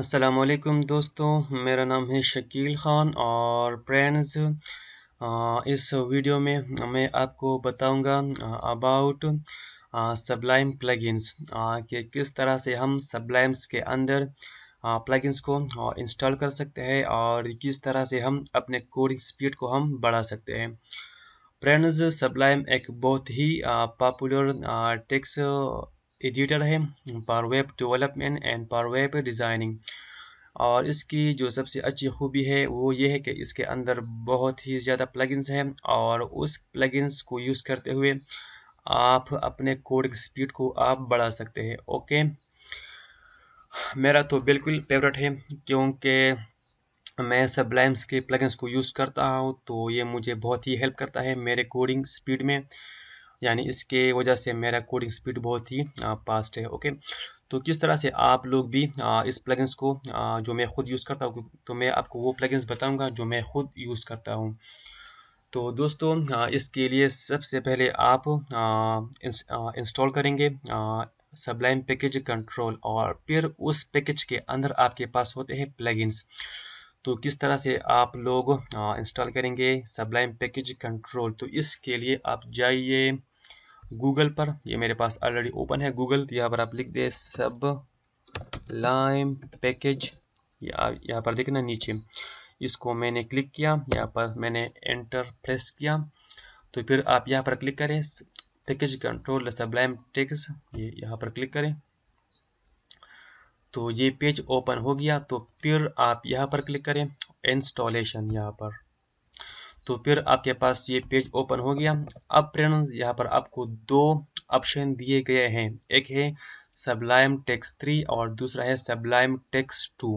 असलकुम दोस्तों मेरा नाम है शकील ख़ान और फ्रेंड्स इस वीडियो में मैं आपको बताऊंगा अबाउट सबलाइम प्लगइन्स कि किस तरह से हम सबलाइम्स के अंदर प्लगइन्स को इंस्टॉल कर सकते हैं और किस तरह से हम अपने कोडिंग स्पीड को हम बढ़ा सकते हैं फ्रेंड्स सबलाइम एक बहुत ही पॉपुलर टेक्स एडिटर है power web development and power web designing और इसकी जो सबसे अच्छी खूबी है वो ये है कि इसके अंदर बहुत ही ज़्यादा प्लगइन्स हैं और उस प्लगइन्स को यूज़ करते हुए आप अपने कोड स्पीड को आप बढ़ा सकते हैं ओके मेरा तो बिल्कुल फेवरेट है क्योंकि मैं सबलाइम्स के प्लगइन्स को यूज़ करता हूँ तो ये मुझे बहुत ही हेल्प करता है मेरे कोडिंग स्पीड में यानी इसके वजह से मेरा कोडिंग स्पीड बहुत ही फास्ट है ओके तो किस तरह से आप लोग भी इस प्लगइन्स को जो मैं खुद यूज़ करता हूँ तो मैं आपको वो प्लगइन्स बताऊँगा जो मैं खुद यूज़ करता हूँ तो दोस्तों इसके लिए सबसे पहले आप इंस्टॉल करेंगे सबलाइन पैकेज कंट्रोल और फिर उस पैकेज के अंदर आपके पास होते हैं प्लगइन्स तो किस तरह से आप लोग इंस्टॉल करेंगे सबलाइन पैकेज कंट्रोल तो इसके लिए आप जाइए गूगल पर ये मेरे पास ऑलरेडी ओपन है गूगल यहाँ पर आप लिख दे सब लाइम पैकेज यहाँ पर देखना नीचे इसको मैंने क्लिक किया यहाँ पर मैंने एंटर प्रेस किया तो फिर आप यहाँ पर क्लिक करें पैकेज कंट्रोल सबलाइम टेक्स ये यहाँ पर क्लिक करें तो ये पेज ओपन हो गया तो फिर आप यहाँ पर क्लिक करें इंस्टॉलेशन यहाँ पर तो फिर आपके पास ये पेज ओपन हो गया अब फ्रेंड्स यहाँ पर आपको दो ऑप्शन दिए गए हैं एक है सबलाइम टेक्स थ्री और दूसरा है सबलाइम टेक्स टू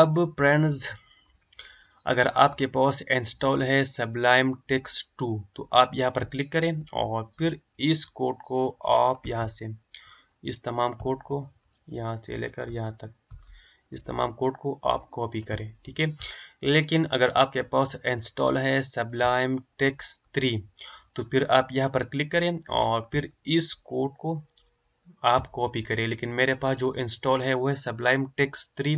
अब फ्रेंड्स अगर आपके पास इंस्टॉल है सबलाइम टेक्स टू तो आप यहाँ पर क्लिक करें और फिर इस कोड को आप यहाँ से इस तमाम कोड को यहाँ से लेकर यहाँ तक इस तमाम कोड को आप कॉपी करें ठीक है लेकिन अगर आपके पास इंस्टॉल है सबलाइम टेक्स थ्री तो फिर आप यहाँ पर क्लिक करें और फिर इस कोड को आप कॉपी करें लेकिन मेरे पास जो इंस्टॉल है वो है सबलाइम टेक्स थ्री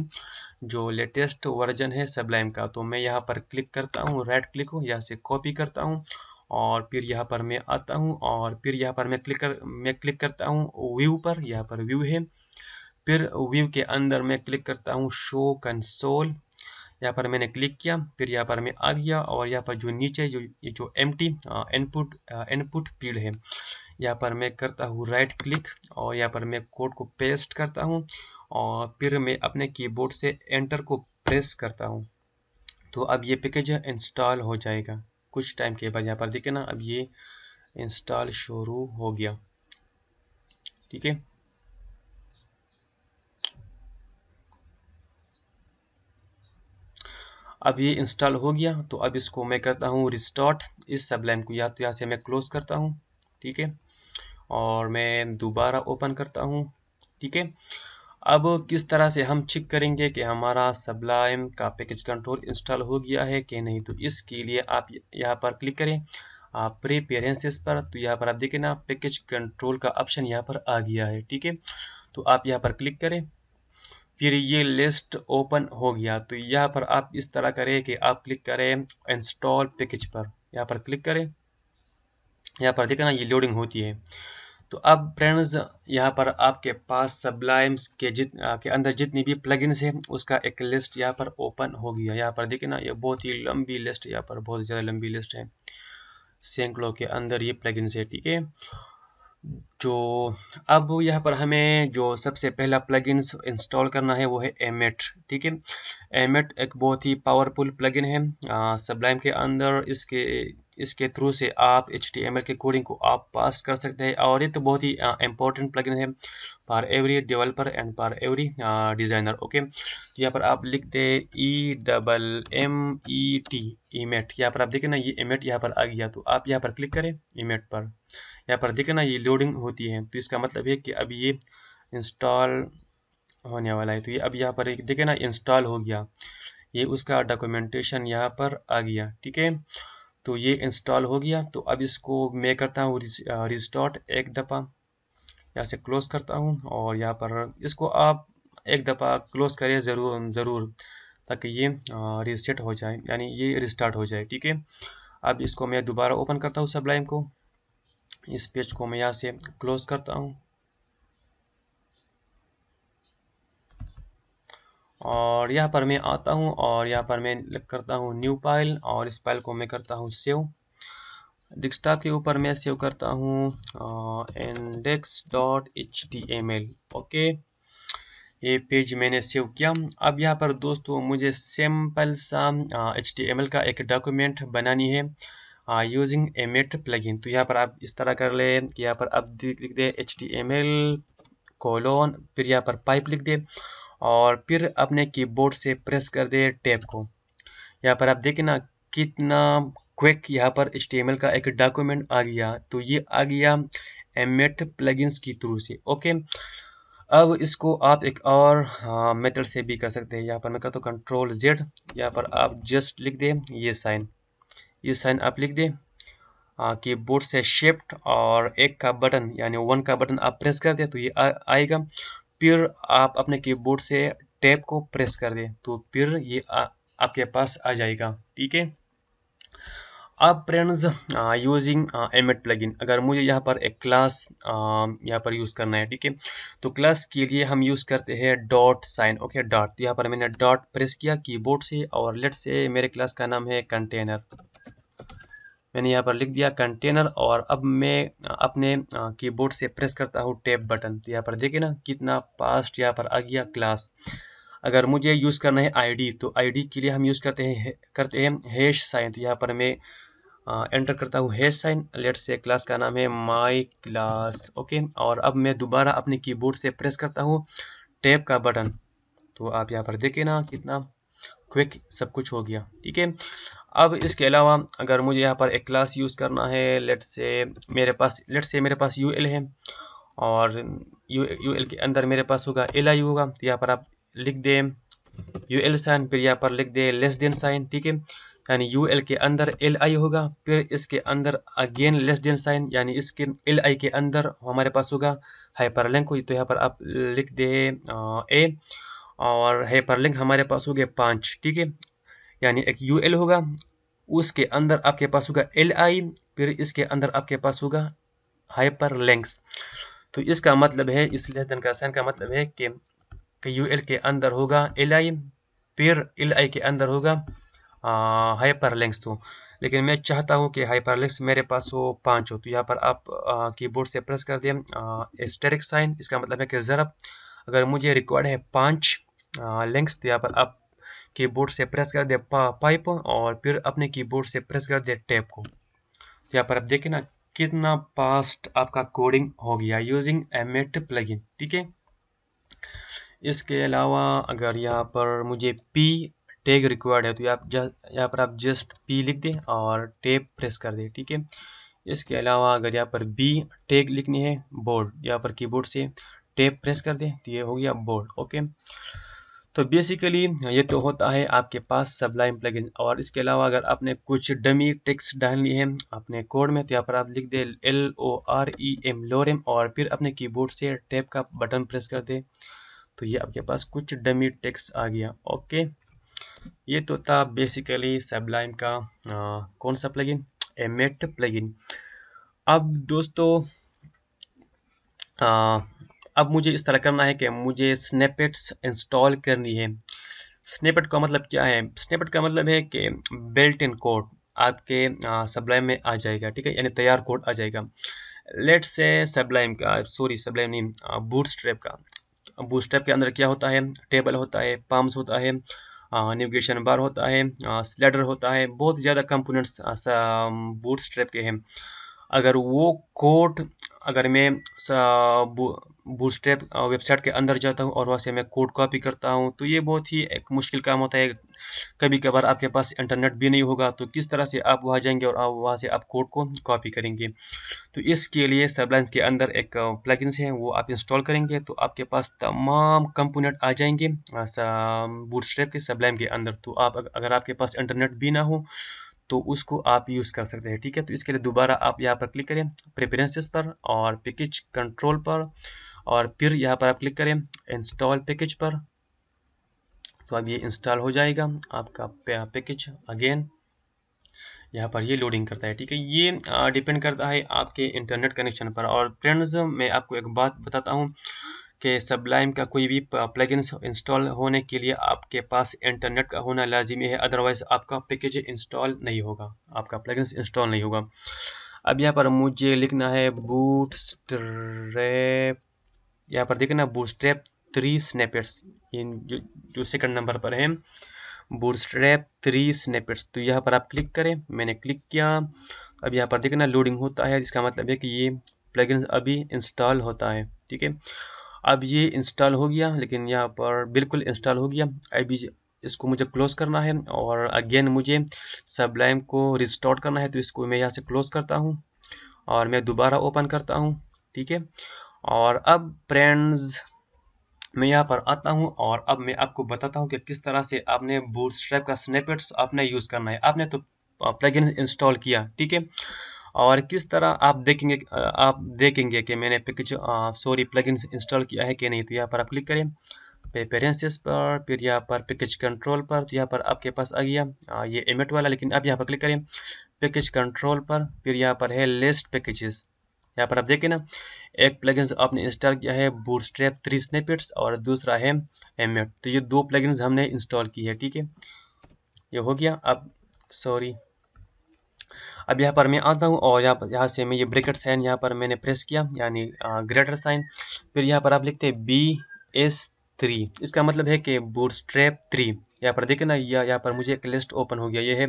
जो लेटेस्ट वर्जन है सबलाइम का तो मैं यहाँ पर क्लिक करता हूँ राइट क्लिक हो यहाँ से कॉपी करता हूँ और फिर यहाँ पर मैं आता हूँ और फिर यहाँ पर मैं क्लिक कर मैं क्लिक करता हूँ व्यू पर यहाँ पर व्यू है फिर व्यू के अंदर मैं क्लिक करता हूँ शो कंसोल यहाँ पर मैंने क्लिक किया फिर यहाँ पर मैं आ गया और यहाँ पर जो नीचे जो जो empty input input field है यहाँ पर मैं करता हूँ राइट क्लिक और यहाँ पर मैं कोड को पेस्ट करता हूँ और फिर मैं अपने कीबोर्ड से एंटर को प्रेस करता हूँ तो अब ये पैकेज इंस्टॉल हो जाएगा कुछ टाइम के बाद यहाँ पर देखे ना अब ये इंस्टॉल शुरू हो गया ठीक है अब ये इंस्टॉल हो गया तो अब इसको मैं करता हूँ रिस्टार्ट इस सबलाइन को या तो यहाँ से मैं क्लोज करता हूँ ठीक है और मैं दोबारा ओपन करता हूँ ठीक है अब किस तरह से हम चेक करेंगे कि हमारा सबलाइम का पैकेज कंट्रोल इंस्टॉल हो गया है कि नहीं तो इसके लिए आप यहाँ पर क्लिक करें आप प्रेपेरेंसेस पर तो यहाँ पर आप देखें ना पैकेज कंट्रोल का ऑप्शन यहाँ पर आ गया है ठीक है तो आप यहाँ पर क्लिक करें फिर ये लिस्ट ओपन हो गया तो यहाँ पर आप इस तरह करें कि आप क्लिक करें इंस्टॉल पैकेज पर यहाँ पर क्लिक करें यहाँ पर देखना ये लोडिंग होती है तो अब फ्रेंड्स यहाँ पर आपके पास सबलाइम्स के जित के अंदर जितनी भी प्लगइन्स हैं उसका एक लिस्ट यहाँ पर ओपन हो गया यहाँ पर देखें ना ये बहुत ही लंबी लिस्ट यहाँ पर बहुत ज़्यादा लंबी लिस्ट है सैकड़ों के अंदर ये प्लगइन्स है ठीक है जो अब यहाँ पर हमें जो सबसे पहला प्लगइन्स इंस्टॉल करना है वो है एमेट ठीक है एमेट एक बहुत ही पावरफुल प्लगइन है सबलाइम के अंदर इसके इसके थ्रू से आप एच के कोडिंग को आप पास कर सकते हैं और ये तो बहुत ही इंपॉर्टेंट प्लगइन है for every developer and for every designer okay यहाँ पर आप लिखते हैं E double M E T Emmet यहाँ पर आप देखें ना ये इमेट यहाँ पर आ गया तो आप यहाँ पर क्लिक करें ईमेट पर यहाँ पर देखे ना ये लोडिंग होती है तो इसका मतलब है कि अब ये इंस्टॉल होने वाला है तो ये अब यहाँ पर एक देखे ना इंस्टॉल हो गया ये उसका डॉक्यूमेंटेशन यहाँ पर आ गया ठीक है तो ये इंस्टॉल हो गया तो अब इसको मैं करता हूँ रिस्टार्ट एक दफ़ा यहाँ से क्लोज करता हूँ और यहाँ पर इसको आप एक दफ़ा क्लोज करें ज़रूर ज़रूर ताकि ये रिसेट हो जाए यानी ये रिस्टार्ट हो जाए ठीक है अब इसको मैं दोबारा ओपन करता हूँ लाइन को इस पेज को मैं यहाँ से क्लोज करता हूँ और यहाँ पर मैं आता हूँ और यहाँ पर मैं करता हूँ न्यू पाइल और इस पाइल को मैं करता हूँ सेव डिस्कटॉप के ऊपर मैं सेव करता हूँ index dot H T M L okay ये पेज मैंने सेव किया अब यहाँ पर दोस्तों मुझे सिंपल सा एच टी एम एल का एक डॉक्यूमेंट बनानी है यूजिंग एमेट प्लगइन तो यहाँ पर आप इस तरह कर ले कि यहाँ पर अब लिख दे H T M L colon फिर यहाँ पर पाइप लिख दे और फिर अपने कीबोर्ड से प्रेस कर दे टैब को यहाँ पर आप देखें ना कितना क्विक यहाँ पर एच का एक डॉक्यूमेंट आ गया तो ये आ गया एमेट प्लगइन्स की थ्रू से ओके अब इसको आप एक और मेथड uh, से भी कर सकते हैं यहाँ पर मैं कहता हूँ कंट्रोल जेड यहाँ पर आप जस्ट लिख दें ये साइन ये साइन आप लिख दें की बोर्ड से शिफ्ट और एक का बटन यानी वन का बटन आप प्रेस कर दें तो ये आ, आएगा फिर आप अपने कीबोर्ड से टैब को प्रेस कर दें तो फिर ये आ, आपके पास आ जाएगा ठीक है अब फ्रेंड्स यूजिंग एमेट प्लगइन अगर मुझे यहाँ पर एक क्लास यहाँ पर यूज़ करना है ठीक है तो क्लास के लिए हम यूज़ करते हैं डॉट साइन ओके डॉट यहाँ पर मैंने डॉट प्रेस किया कीबोर्ड से और लेट से मेरे क्लास का नाम है कंटेनर मैंने यहाँ पर लिख दिया कंटेनर और अब मैं अपने कीबोर्ड से प्रेस करता हूँ टैब बटन तो यहाँ पर देखे ना कितना पास्ट यहाँ पर आ गया क्लास अगर मुझे यूज़ करना है आईडी तो आईडी के लिए हम यूज़ करते हैं करते हैं हैश साइन तो यहाँ पर मैं एंटर करता हूँ hash sign let's say class का नाम है माई क्लास ओके और अब मैं दोबारा अपने कीबोर्ड से प्रेस करता हूँ टैब का बटन तो आप यहाँ पर देखें ना कितना क्विक सब कुछ हो गया ठीक है अब इसके अलावा अगर मुझे यहाँ पर एक क्लास यूज़ करना है लेट से मेरे पास लेट से मेरे पास यू एल है और यू यू एल के अंदर मेरे पास होगा एल आई होगा तो यहाँ पर आप लिख दें यू एल साइन फिर यहाँ पर लिख दें लेस देन साइन ठीक है यानी यू एल के अंदर एल आई होगा फिर इसके अंदर अगेन लेस देन साइन यानी इसके एल आई के अंदर हमारे पास होगा हाइपर लिंक तो यहाँ पर आप लिख दें ए और हाइपर लिंक हमारे पास हो गया पाँच ठीक है यानी एक यू एल होगा उसके अंदर आपके पास होगा एल आई फिर इसके अंदर आपके पास होगा हाइपर लेंक्स तो इसका मतलब है इस लेस देन का साइन का मतलब है कि, यू एल के अंदर होगा एल आई फिर एल आई के अंदर होगा हाइपर लेंक्स तो लेकिन मैं चाहता हूँ कि हाइपर लिंक्स मेरे पास हो पाँच हो तो यहाँ पर आप कीबोर्ड से प्रेस कर दें स्टेरिक साइन इसका मतलब है कि ज़रा अगर मुझे रिक्वायर्ड है पाँच लिंक्स तो यहाँ पर आप कीबोर्ड से प्रेस कर दे पाइप और फिर अपने कीबोर्ड से प्रेस कर दे टैप को तो यहाँ पर आप देखें ना कितना पास्ट आपका कोडिंग हो गया यूजिंग एमेट प्लगइन ठीक है इसके अलावा अगर यहाँ पर मुझे पी टैग रिक्वायर्ड है तो आप यहाँ पर आप जस्ट पी लिख दें और टैप प्रेस कर दें ठीक है इसके अलावा अगर यहाँ पर बी टैग लिखनी है बोर्ड यहाँ पर कीबोर्ड से टैप प्रेस कर दें तो ये हो गया बोर्ड ओके तो बेसिकली ये तो होता है आपके पास सबलाइन प्लगइन और इसके अलावा अगर आपने कुछ डमी टेक्स्ट डालनी है अपने कोड में तो यहाँ पर आप लिख दें L O R E M lorem और फिर अपने कीबोर्ड से टैप का बटन प्रेस कर दें तो ये आपके पास कुछ डमी टेक्स आ गया ओके ये तो था बेसिकली सबलाइन का आ, कौन सा प्लगइन एमेट प्लगइन अब दोस्तों आ, अब मुझे इस तरह करना है कि मुझे स्नेपेट्स इंस्टॉल करनी है स्नेपेट का मतलब क्या है स्नेपेट का मतलब है कि बेल्ट इन कोड आपके सब्लाइम में आ जाएगा ठीक है यानी तैयार कोड आ जाएगा लेट से सब्लाइम का सॉरी सब्लाइम नहीं बूट स्ट्रैप का बूट स्ट्रैप के अंदर क्या होता है टेबल होता है पाम्स होता है नेविगेशन बार होता है स्लेडर होता है बहुत ज़्यादा कंपोनेंट्स बूट स्ट्रैप के हैं अगर वो कोड अगर मैं बूस्टेप वेबसाइट के अंदर जाता हूँ और वहाँ से मैं कोड कॉपी करता हूँ तो ये बहुत ही एक मुश्किल काम होता है कभी कभार आपके पास इंटरनेट भी नहीं होगा तो किस तरह से आप वहाँ जाएंगे और आप वहाँ से आप कोड को कॉपी करेंगे तो इसके लिए सबलाइन के अंदर एक प्लगइन्स है वो आप इंस्टॉल करेंगे तो आपके पास तमाम कंपोनेंट आ जाएंगे बूटस्ट्रैप के सबलाइन के अंदर तो आप अगर आपके पास इंटरनेट भी ना हो तो उसको आप यूज़ कर सकते हैं ठीक है तो इसके लिए दोबारा आप यहाँ पर क्लिक करें प्रेफरेंसेस पर और पैकेज कंट्रोल पर और फिर यहाँ पर आप क्लिक करें इंस्टॉल पैकेज पर तो अब ये इंस्टॉल हो जाएगा आपका पैकेज अगेन यहाँ पर ये लोडिंग करता है ठीक है ये डिपेंड करता है आपके इंटरनेट कनेक्शन पर और फ्रेंड्स मैं आपको एक बात बताता हूँ कि सबलाइम का कोई भी प्लगइन इंस्टॉल होने के लिए आपके पास इंटरनेट का होना लाजिमी है अदरवाइज़ आपका पैकेज इंस्टॉल नहीं होगा आपका प्लगइन इंस्टॉल नहीं होगा अब यहाँ पर मुझे लिखना है बूट स्ट्रेप यहाँ पर देखना बूट स्ट्रेप थ्री स्नैपेट्स जो, जो सेकंड नंबर पर है बूटस्ट्रैप थ्री स्नेपेट्स तो यहाँ पर आप क्लिक करें मैंने क्लिक किया अब यहाँ पर देखना लोडिंग होता है इसका मतलब है कि ये प्लगइन अभी इंस्टॉल होता है ठीक है अब ये इंस्टॉल हो गया लेकिन यहाँ पर बिल्कुल इंस्टॉल हो गया अभी इसको मुझे क्लोज करना है और अगेन मुझे सबलाइम को रिस्टोर करना है तो इसको मैं यहाँ से क्लोज करता हूँ और मैं दोबारा ओपन करता हूँ ठीक है और अब फ्रेंड्स मैं यहाँ पर आता हूँ और अब मैं आपको बताता हूँ कि किस तरह से आपने बूट का स्नेपेट्स आपने यूज़ करना है आपने तो प्लगइन इंस्टॉल किया ठीक है और किस तरह आप देखेंगे आप देखेंगे कि मैंने पैकेज सॉरी प्लगइन इंस्टॉल किया है कि नहीं तो यहाँ पर आप क्लिक करें प्रेफरेंसेस पर फिर यहाँ पर पैकेज कंट्रोल पर तो यहाँ पर आपके पास आ गया आ, ये एमेट वाला लेकिन आप यहाँ पर क्लिक करें पैकेज कंट्रोल पर फिर यहाँ पर है लिस्ट पैकेजेस यहाँ पर आप देखें ना एक प्लगइन आपने इंस्टॉल किया है स्ट्रेप थ्री स्नेपिट्स और दूसरा है एमेट तो ये दो प्लगइन्स हमने इंस्टॉल की है ठीक है ये हो गया अब सॉरी अब यहाँ पर मैं आता हूँ और यहाँ पर यहाँ से मैं ये ब्रेकेट साइन यहाँ पर मैंने प्रेस किया यानी ग्रेटर साइन फिर यहाँ पर आप लिखते हैं बी एस थ्री इसका मतलब है कि बूट स्ट्रैप थ्री यहाँ पर देखे ना यह यहाँ पर मुझे एक लिस्ट ओपन हो गया ये है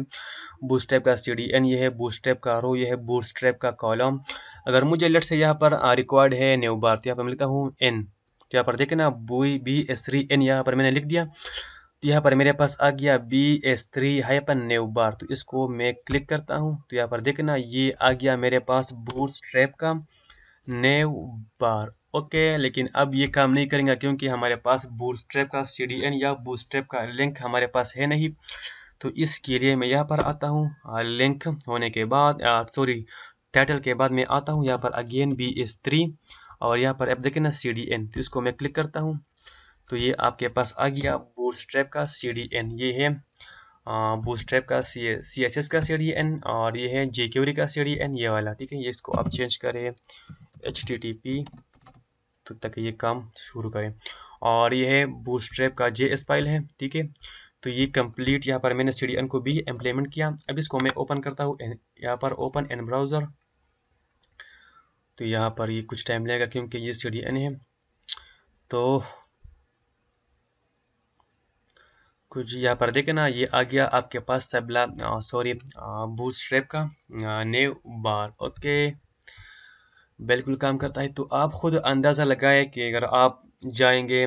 स्ट्रैप का सी डी एन ये है स्ट्रैप का रो ये है स्ट्रैप का कॉलम अगर मुझे लेट से यहाँ पर रिक्वायर्ड है न्यू बार तो यहाँ पर मैं लिखता हूँ एन तो यहाँ पर देखे ना B B S three N यहाँ पर मैंने लिख दिया तो यहाँ पर मेरे पास आ गया B S three hyphen navbar तो इसको मैं क्लिक करता हूँ तो यहाँ पर देखना ये आ गया मेरे पास बूट स्ट्रैप का न्यू बार ओके लेकिन अब ये काम नहीं करेंगे क्योंकि हमारे पास बूट स्ट्रैप का सी डी एन या बूट स्ट्रैप का लिंक हमारे पास है नहीं तो इसके लिए मैं यहाँ पर आता हूँ लिंक होने के बाद सॉरी टाइटल के बाद मैं आता हूँ यहाँ पर अगेन बी एस थ्री और यहाँ पर अब देखे ना सी डी एन तो इसको मैं क्लिक करता हूँ तो ये आपके पास आ गया बूटस्ट्रैप का सी डी एन ये है बूटस्ट्रैप का सी सी एच एस का सी डी एन और ये है जे क्यूरी का सी डी एन ये वाला ठीक है ये इसको आप चेंज करें एच टी टी पी तो तक ये काम शुरू करें और ये है बूटस्ट्रैप का जे फाइल है ठीक है तो ये कंप्लीट यहाँ पर मैंने सी को भी इम्प्लीमेंट किया अब इसको मैं ओपन करता हूँ यहाँ पर ओपन एन ब्राउज़र तो यहाँ पर ये कुछ टाइम लगेगा क्योंकि ये सी है तो कुछ यहाँ पर देखे ना ये आ गया आपके पास सबला सॉरी बूट स्ट्रेप का नेव बार ओके बिल्कुल काम करता है तो आप खुद अंदाज़ा लगाए कि अगर आप जाएंगे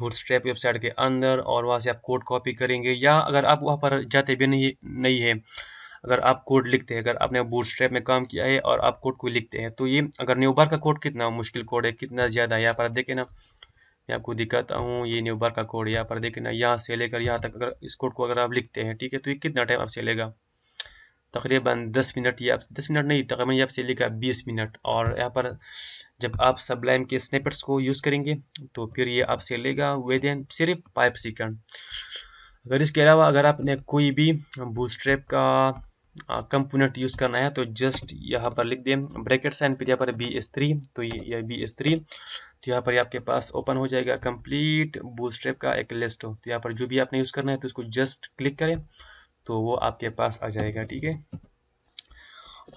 बूट स्ट्रेप वेबसाइट के अंदर और वहाँ से आप कोड कॉपी करेंगे या अगर आप वहाँ पर जाते भी नहीं नहीं है अगर आप कोड लिखते हैं अगर आपने बूट स्ट्रेप में काम किया है और आप कोड को लिखते हैं तो ये अगर न्यू बार का कोड कितना मुश्किल कोड है कितना ज़्यादा है यहाँ पर देखे ना या आपको दिक्कत आऊँ ये न्यू बार का कोड यहाँ पर देखना यहाँ से लेकर यहाँ तक अगर इस कोड को अगर आप लिखते हैं ठीक है तो ये कितना टाइम आपसे लेगा तकरीबन दस मिनट या दस मिनट नहीं तकरीबन ये आपसे लेगा बीस मिनट और यहाँ पर जब आप लाइन के स्नेपट्स को यूज़ करेंगे तो फिर ये आपसे लेगा विद इन सिर्फ फाइव सेकेंड अगर इसके अलावा अगर आपने कोई भी बूस्ट्रेप का कंपोनेंट यूज करना है तो जस्ट यहाँ पर लिख दें ब्रैकेट साइन फिर यहाँ पर बी एस थ्री तो ये बी एस थ्री तो यहाँ पर आपके पास ओपन हो जाएगा कंप्लीट बूस्ट्रैप का एक लिस्ट हो तो यहाँ पर जो भी आपने यूज़ करना है तो उसको जस्ट क्लिक करें तो वो आपके पास आ जाएगा ठीक है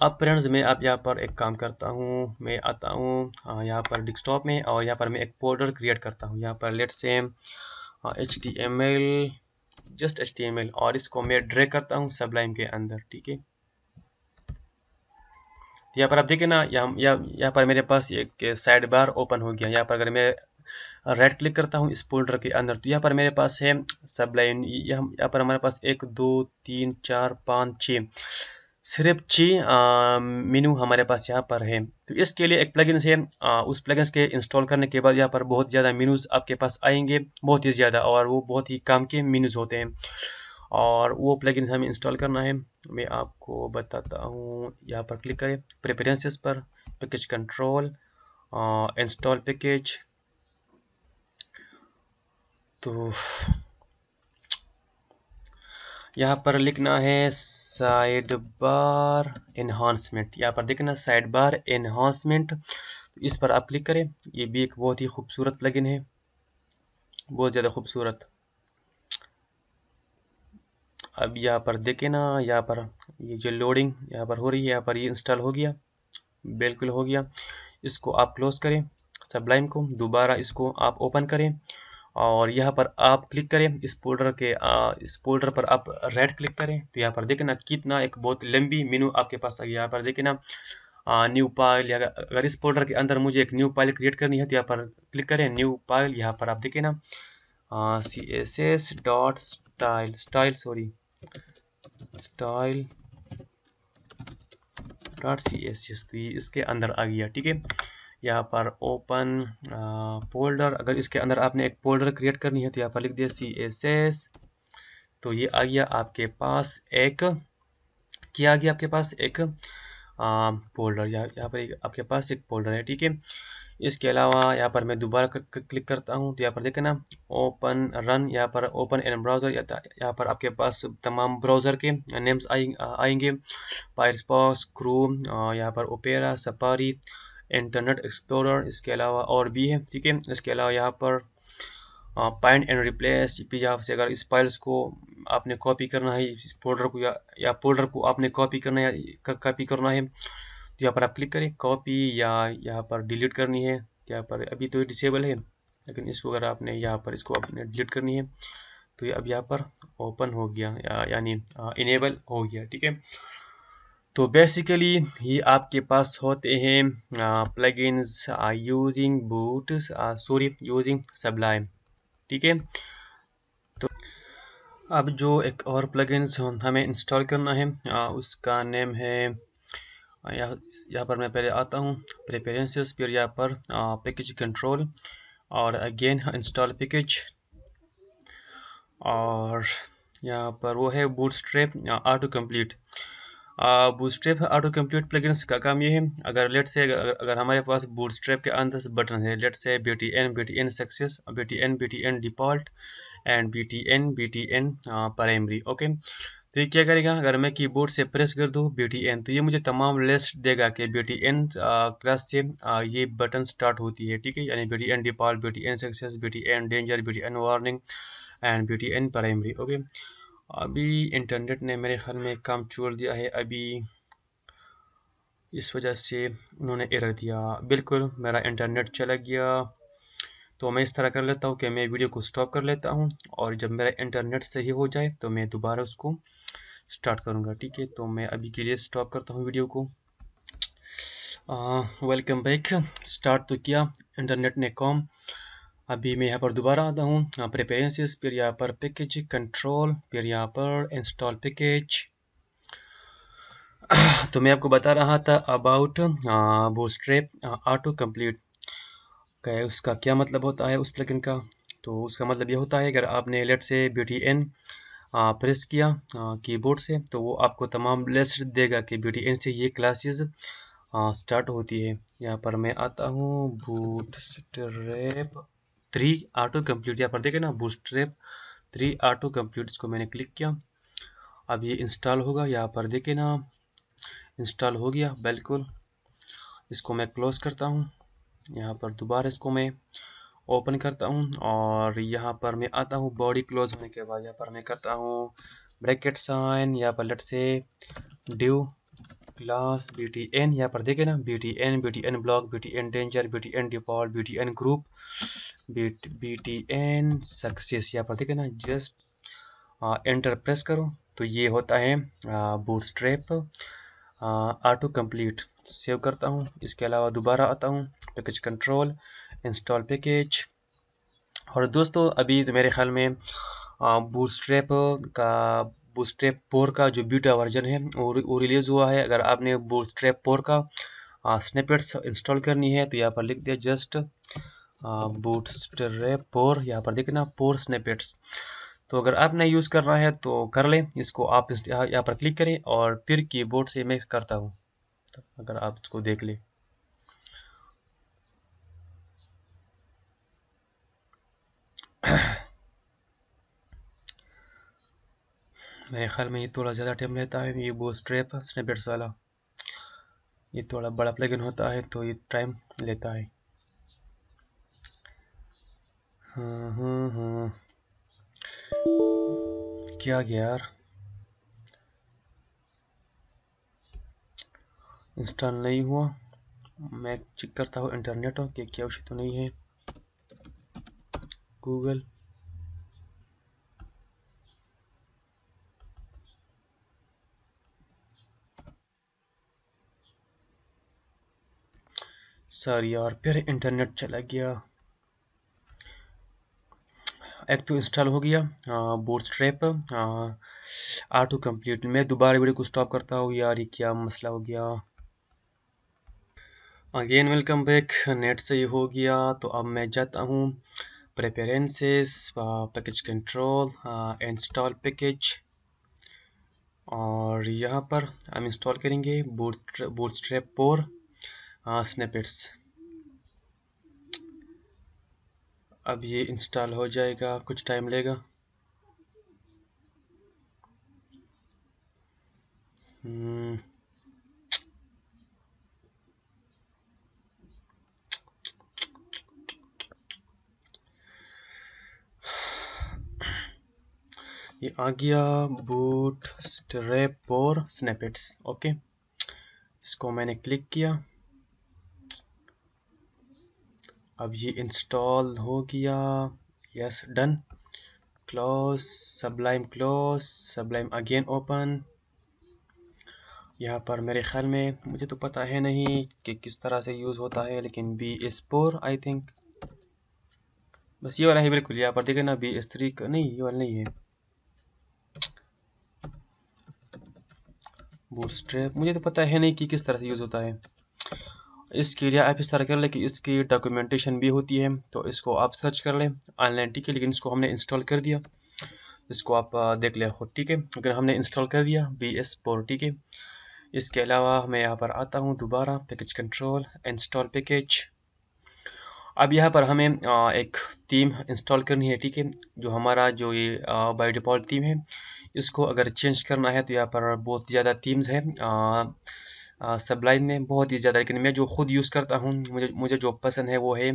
अब फ्रेंड्स मैं आप यहाँ पर एक काम करता हूँ मैं आता हूँ यहाँ पर डेस्कटॉप में और यहाँ पर मैं एक फोल्डर क्रिएट करता हूँ यहाँ पर let's say H D M L just H और इसको मैं ड्रे करता हूँ सबलाइम के अंदर ठीक है तो यहाँ पर आप देखें ना यहाँ यहाँ पर मेरे पास एक साइड बार ओपन हो गया यहाँ पर अगर मैं राइट क्लिक करता हूँ इस फोल्डर के अंदर तो यहाँ पर मेरे पास है सबलाइन यहाँ यहाँ पर हमारे पास एक दो तीन चार पाँच छः सिर्फ छी मेनू हमारे पास यहाँ पर है तो इसके लिए एक प्लगइन है आ, उस प्लगइन के इंस्टॉल करने के बाद यहाँ पर बहुत ज़्यादा मेनूज़ आपके पास आएंगे बहुत ही ज़्यादा और वो बहुत ही काम के मेनूज़ होते हैं और वो प्लगइन हमें इंस्टॉल करना है मैं आपको बताता हूँ यहाँ पर क्लिक करें प्रेफरेंसेस पर पैकेज कंट्रोल इंस्टॉल पैकेज तो यहाँ पर लिखना है साइड बार इन्हांसमेंट यहाँ पर देखना साइड बार इन्हांसमेंट इस पर आप क्लिक करें ये भी एक बहुत ही खूबसूरत प्लगइन है बहुत ज़्यादा खूबसूरत अब यहाँ पर देखें ना यहाँ पर ये जो लोडिंग यहाँ पर हो रही है यहाँ पर ये इंस्टॉल हो गया बिल्कुल हो गया इसको आप क्लोज करें सबलाइम को दोबारा इसको आप ओपन करें और यहाँ पर आप क्लिक करें इस पोल्डर के आ, इस पोल्डर पर आप रेड क्लिक करें तो यहाँ पर देखें ना कितना एक बहुत लंबी मेनू आपके पास आ गया यहाँ पर देखें ना न्यू पाइल अगर इस पोल्डर के अंदर मुझे एक न्यू पाइल क्रिएट करनी है तो यहाँ पर क्लिक करें न्यू पाइल यहाँ पर आप देखें ना C S S dot style style sorry style dot C S S तो इसके अंदर आ गया ठीक है यहाँ पर ओपन फोल्डर uh, अगर इसके अंदर आपने एक फोल्डर क्रिएट करनी है तो यहाँ पर लिख दिया सी एस एस तो ये आ गया आपके पास एक क्या आ गया आपके पास एक फोल्डर uh, यहाँ यहाँ पर एक आपके पास एक फोल्डर है ठीक है इसके अलावा यहाँ पर मैं दोबारा क्लिक करता हूँ तो यहाँ पर देखें ना ओपन रन यहाँ पर ओपन एन ब्राउज़र यहाँ पर आपके पास तमाम ब्राउज़र के नेम्स आएंगे पायरस्पॉक्स क्रूम uh, यहाँ पर ओपेरा सफारी इंटरनेट एक्सप्लोरर इसके अलावा और भी है ठीक है इसके अलावा यहाँ पर पाइंट एंड रिप्लेस फिर यहाँ से अगर इस फाइल्स को आपने कॉपी करना है इस फोल्डर को या या फोल्डर को आपने कॉपी करना है कॉपी करना है तो यहाँ पर आप क्लिक करें कॉपी या यहाँ पर डिलीट करनी है तो यहाँ पर अभी तो डिसेबल है लेकिन इसको अगर आपने यहाँ पर इसको आपने डिलीट करनी है तो ये अब यहाँ पर ओपन हो गया या, यानी इनेबल हो गया ठीक है तो बेसिकली ये आपके पास होते हैं plugins using boot sorry using Sublime ठीक है तो अब जो एक और प्लगइन्स हमें इंस्टॉल करना है आ, उसका नेम है यहाँ पर मैं पहले आता हूँ प्रेफरेंसेस फिर यहाँ पर पैकेज कंट्रोल और अगेन इंस्टॉल पैकेज और यहाँ पर वो है bootstrap auto complete bootstrap auto complete plugins का काम ये है अगर लेट से अगर, अगर हमारे पास बूटस्ट्रैप के अंदर बटन है let's say B T N B T N success B T N B T N default and B T N B T N primary okay तो ये क्या करेगा अगर मैं कीबोर्ड से प्रेस कर दूँ बी टी एन तो ये मुझे तमाम लिस्ट देगा कि बी टी एन क्लास से आ, ये बटन स्टार्ट होती है ठीक है यानी B T N default B T N success B T N danger B T N warning and B T N primary okay अभी इंटरनेट ने मेरे ख्याल में काम छोड़ दिया है अभी इस वजह से उन्होंने एरर दिया बिल्कुल मेरा इंटरनेट चला गया तो मैं इस तरह कर लेता हूँ कि मैं वीडियो को स्टॉप कर लेता हूँ और जब मेरा इंटरनेट सही हो जाए तो मैं दोबारा उसको स्टार्ट करूँगा ठीक है तो मैं अभी के लिए स्टॉप करता हूँ वीडियो को वेलकम बैक स्टार्ट तो किया इंटरनेट ने कॉम अभी मैं यहाँ पर दोबारा आता हूँ प्रेपेरेंसेस फिर यहाँ पर पैकेज कंट्रोल फिर यहाँ पर इंस्टॉल पैकेज तो मैं आपको बता रहा था अबाउट वो स्ट्रेप ऑटो कंप्लीट का उसका क्या मतलब होता है उस प्लगइन का तो उसका मतलब ये होता है अगर आपने let's say B T N press किया कीबोर्ड से तो वो आपको तमाम लिस्ट देगा कि बी टी एन से ये क्लासेस स्टार्ट होती है यहाँ पर मैं आता हूँ bootstrap three auto complete यहाँ पर देखे ना रेप थ्री ऑटो कम्प्लीट इसको मैंने क्लिक किया अब ये इंस्टॉल होगा यहाँ पर देखे ना इंस्टॉल हो गया बिल्कुल इसको मैं क्लोज करता हूँ यहाँ पर दोबारा इसको मैं ओपन करता हूँ और यहाँ पर मैं आता हूँ बॉडी क्लोज होने के बाद यहाँ पर मैं करता हूँ ब्रैकेट साइन यहाँ पर let's say due class B T N यहाँ पर देखे ना B T N B T N block B T N danger B T N default B T N group B T N success यहाँ पर ठीक है ना जस्ट एंटर प्रेस करो तो ये होता है bootstrap auto complete save करता हूँ इसके अलावा दोबारा आता हूँ पैकेज कंट्रोल इंस्टॉल पैकेज और दोस्तों अभी तो मेरे ख्याल में बूट स्ट्रेप का बूट स्ट्रेप पोर का जो बीटा वर्जन है वो रिलीज़ हुआ है अगर आपने बूट स्ट्रेप पोर का स्नैपेट्स इंस्टॉल करनी है तो यहाँ पर लिख दिया जस्ट स्ट्रेप पोर यहाँ पर देखना पोर स्नेपेट्स तो अगर आपने यूज़ कर रहा है तो कर लें इसको आप इस यहाँ पर क्लिक करें और फिर कीबोर्ड से मैं करता हूँ तो अगर आप इसको देख लें मेरे ख्याल में ये थोड़ा ज़्यादा टाइम लेता है ये वो स्ट्रेप स्नेपेट्स वाला ये थोड़ा बड़ा प्लगइन होता है तो ये टाइम लेता है हाँ हाँ हाँ क्या गया यार इंस्टॉल नहीं हुआ मैं चेक करता हूँ इंटरनेट हो कि क्या उसी तो नहीं है गूगल सॉरी यार फिर इंटरनेट चला गया एक तो इंस्टॉल हो गया bootstrap auto complete मैं दोबारा वीडियो को स्टॉप करता हूँ यार ये क्या मसला हो गया अगेन वेलकम बैक नेट से ये हो गया तो अब मैं जाता हूँ preferences package control install package और यहाँ पर हम इंस्टॉल करेंगे board bootstrap four snippets अब ये इंस्टॉल हो जाएगा कुछ टाइम लेगा हम्म। ये आ गया बूट स्ट्रेप और स्नैपेट्स ओके इसको मैंने क्लिक किया अब ये इंस्टॉल हो गया yes done close Sublime close Sublime again open यहाँ पर मेरे ख्याल में मुझे तो पता है नहीं कि किस तरह से यूज़ होता है लेकिन B S four I think बस ये वाला है बिल्कुल यहाँ पर देखे ना बी एस थ्री नहीं ये वाला नहीं है बूस्ट्रैप मुझे तो पता है नहीं कि किस तरह से यूज़ होता है इसकी रिया ऐप इस तरह कर लें कि इसकी डॉक्यूमेंटेशन भी होती है तो इसको आप सर्च कर लें ऑनलाइन ठीक है लेकिन इसको हमने इंस्टॉल कर दिया इसको आप देख लें खुद ठीक है अगर हमने इंस्टॉल कर दिया बी एस पोर ठीक है इसके अलावा मैं यहाँ पर आता हूँ दोबारा पैकेज कंट्रोल इंस्टॉल पैकेज अब यहाँ पर हमें एक थीम इंस्टॉल करनी है ठीक है जो हमारा जो ये बाई डिफ़ॉल्ट थीम है इसको अगर चेंज करना है तो यहाँ पर बहुत ज़्यादा थीम्स हैं सबलाइन में बहुत ही ज़्यादा लेकिन मैं जो खुद यूज़ करता हूँ मुझे मुझे जो पसंद है वो है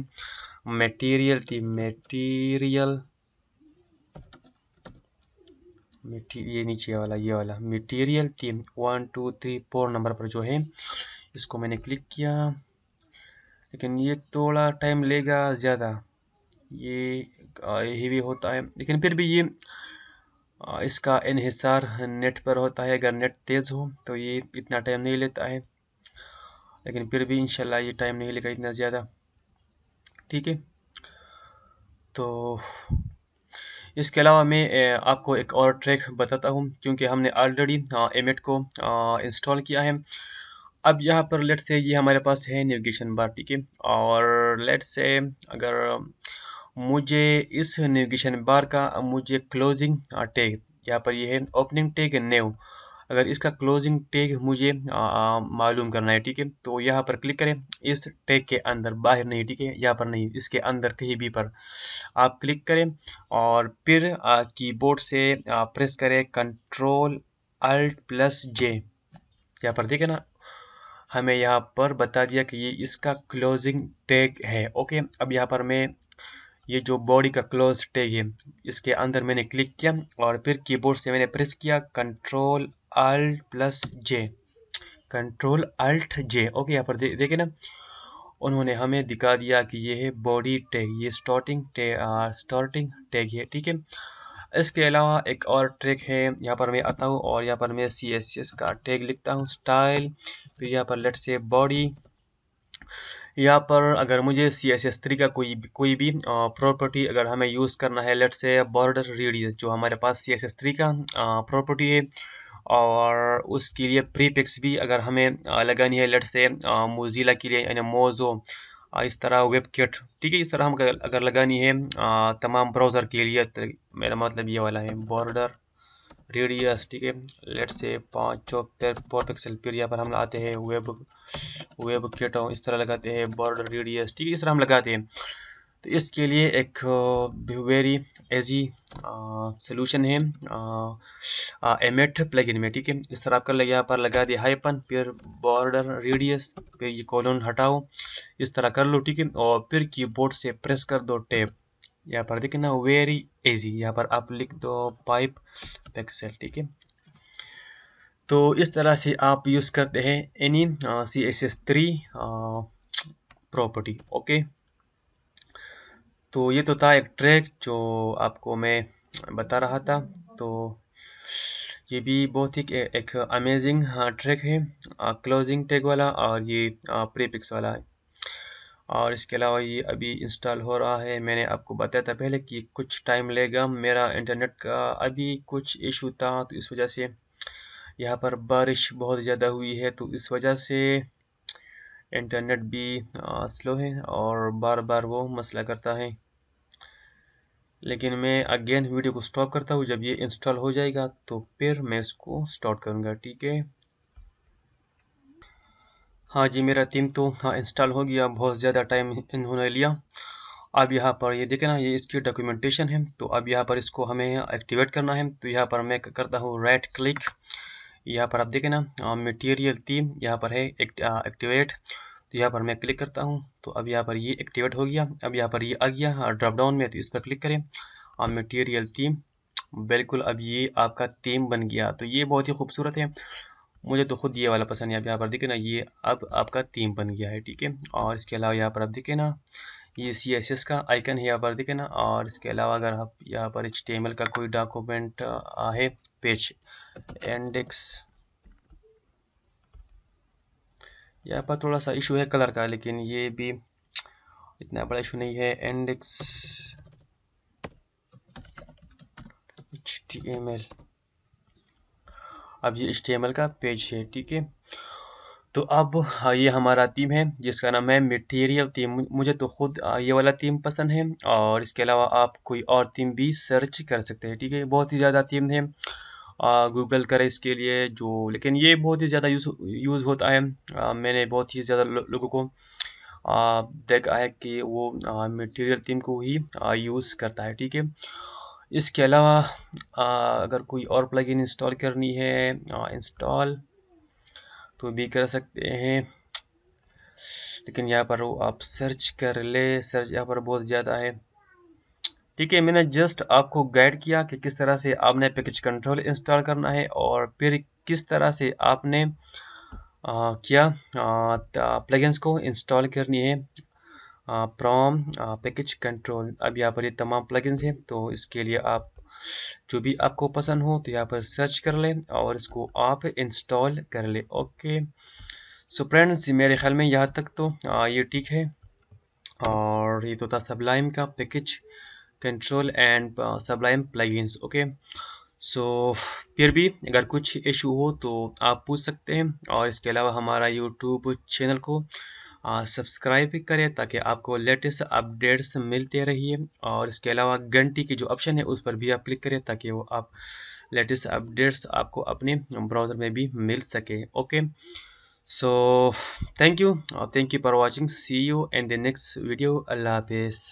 मटेरियल थी मटेरियल ये नीचे वाला ये वाला मटेरियल थी one two three four number पर जो है इसको मैंने क्लिक किया लेकिन ये थोड़ा टाइम लेगा ज़्यादा ये हीवी होता है लेकिन फिर भी ये इसका इहिसार नेट पर होता है अगर नेट तेज़ हो तो ये इतना टाइम नहीं लेता है लेकिन फिर भी इंशाल्लाह ये टाइम नहीं लेगा इतना ज़्यादा ठीक है तो इसके अलावा मैं आपको एक और ट्रैक बताता हूँ क्योंकि हमने ऑलरेडी एमेट को इंस्टॉल किया है अब यहाँ पर लेट से ये हमारे पास है नेविगेशन बार ठीक है और लेट से अगर मुझे इस नेविगेशन बार का मुझे क्लोजिंग टैग यहाँ पर यह है ओपनिंग टैग नेव अगर इसका क्लोजिंग टैग मुझे मालूम करना है ठीक है तो यहाँ पर क्लिक करें इस टैग के अंदर बाहर नहीं ठीक है यहाँ पर नहीं इसके अंदर कहीं भी पर आप क्लिक करें और फिर कीबोर्ड से आ, प्रेस करें कंट्रोल अल्ट प्लस जे यहाँ पर देखें ना हमें यहाँ पर बता दिया कि ये इसका क्लोजिंग टैग है ओके अब यहाँ पर मैं ये जो बॉडी का क्लोज टैग है इसके अंदर मैंने क्लिक किया और फिर कीबोर्ड से मैंने प्रेस किया control alt plus J control alt J okay यहाँ पर दे, देखे ना उन्होंने हमें दिखा दिया कि ये है बॉडी टैग ये स्टार्टिंग स्टार्टिंग टैग है ठीक है इसके अलावा एक और ट्रैक है यहाँ पर मैं आता हूँ और यहाँ पर मैं सी एस एस का टैग लिखता हूँ स्टाइल फिर यहाँ पर लेट से बॉडी यहाँ पर अगर मुझे सी एस एस थ्री का कोई कोई भी प्रॉपर्टी अगर हमें यूज़ करना है लेट से बॉर्डर रेडियस जो हमारे पास सी एस एस थ्री का प्रॉपर्टी है और उसके लिए प्रीपिक्स भी अगर हमें लगानी है लेट से मोजिला के लिए यानी मोजो इस तरह वेब किट ठीक है इस तरह हम अगर लगानी है तमाम ब्राउज़र के लिए तो मेरा मतलब ये वाला है बॉर्डर रेडियस ठीक है लेट से पाँच सौ पिक्सल पर यहाँ पर हम लाते हैं वेब वेब केटो इस तरह लगाते हैं बॉर्डर रेडियस ठीक है इस तरह हम लगाते हैं तो इसके लिए एक वेरी एजी सोल्यूशन है एमेट प्लगइन में ठीक है इस तरह आपका यहाँ पर लगा दिया हाइपन फिर बॉर्डर रेडियस फिर ये कॉलोन हटाओ इस तरह कर लो ठीक है और फिर कीबोर्ड से प्रेस कर दो टैब यहाँ पर देखे ना वेरी एजी यहाँ पर आप लिख दो पाइप तक सेल ठीक है तो इस तरह से आप यूज़ करते हैं any C S S three property okay तो ये तो था एक ट्रैक जो आपको मैं बता रहा था तो ये भी बहुत ही एक अमेजिंग ट्रैक है क्लोजिंग टैग वाला और ये प्रीपिक्स वाला है और इसके अलावा ये अभी इंस्टॉल हो रहा है मैंने आपको बताया था पहले कि कुछ टाइम लेगा मेरा इंटरनेट का अभी कुछ इशू था तो इस वजह से यहाँ पर बारिश बहुत ज़्यादा हुई है तो इस वजह से इंटरनेट भी स्लो है और बार बार वो मसला करता है लेकिन मैं अगेन वीडियो को स्टॉप करता हूँ जब ये इंस्टॉल हो जाएगा तो फिर मैं इसको स्टार्ट करूँगा ठीक है हाँ जी मेरा टीम तो हाँ इंस्टॉल हो गया बहुत ज़्यादा टाइम इन्होंने लिया अब यहाँ पर ये देखें ना ये इसकी डॉक्यूमेंटेशन है तो अब यहाँ पर इसको हमें एक्टिवेट करना है तो यहाँ पर मैं करता हूँ राइट क्लिक यहाँ पर आप देखें ना मटेरियल हाँ, टीम यहाँ पर है एक्टिवेट हाँ, तो यहाँ पर मैं क्लिक करता हूँ तो अब यहाँ पर ये एक्टिवेट हो गया अब यहाँ पर ये आ गया ड्रॉप हाँ, डाउन में तो इस पर क्लिक करें और मटेरियल टीम बिल्कुल अब ये आपका टीम बन गया तो ये बहुत ही खूबसूरत है मुझे तो खुद ये वाला पसंद है यहाँ पर देखे ना ये अब आपका थीम बन गया है ठीक है और इसके अलावा यहाँ पर आप देखे ना ये सी एस एस का आइकन है यहाँ पर देखे ना और इसके अलावा अगर आप यहाँ पर एच का कोई डॉक्यूमेंट आए पेज इंडेक्स यहाँ पर थोड़ा सा इशू है कलर का लेकिन ये भी इतना बड़ा इशू नहीं है index H T M L अब ये एच का पेज है ठीक है तो अब हाँ, ये हमारा थीम है जिसका नाम है मटेरियल थीम मुझे तो खुद ये वाला थीम पसंद है और इसके अलावा आप कोई और थीम भी सर्च कर सकते हैं ठीक है बहुत ही ज़्यादा थीम है गूगल करे इसके लिए जो लेकिन ये बहुत ही ज़्यादा यूज़ यूज़ होता है आ, मैंने बहुत ही ज़्यादा लो, लोगों को देखा है कि वो मटेरियल थीम को ही यूज़ करता है ठीक है इसके अलावा अगर कोई और प्लगइन इंस्टॉल करनी है इंस्टॉल तो भी कर सकते हैं लेकिन यहाँ पर वो आप सर्च कर ले सर्च यहाँ पर बहुत ज़्यादा है ठीक है मैंने जस्ट आपको गाइड किया कि किस तरह से आपने पैकेज कंट्रोल इंस्टॉल करना है और फिर किस तरह से आपने आ, किया प्लगइन्स को इंस्टॉल करनी है प्रॉम पैकेज कंट्रोल अब यहाँ पर ये तमाम प्लगइन्स हैं तो इसके लिए आप जो भी आपको पसंद हो तो यहाँ पर सर्च कर ले और इसको आप इंस्टॉल कर ले ओके सो फ्रेंड्स मेरे ख्याल में यहाँ तक तो आ, ये ठीक है और ये तो था सबलाइम का package control and Sublime plugins okay so फिर भी अगर कुछ इशू हो तो आप पूछ सकते हैं और इसके अलावा हमारा यूट्यूब चैनल को सब्सक्राइब भी करें ताकि आपको लेटेस्ट अपडेट्स मिलते रहिए और इसके अलावा घंटी की जो ऑप्शन है उस पर भी आप क्लिक करें ताकि वो आप लेटेस्ट अपडेट्स आपको अपने ब्राउज़र में भी मिल सके okay so thank you thank you for watching see you in the next video अल्लाह हाफिज़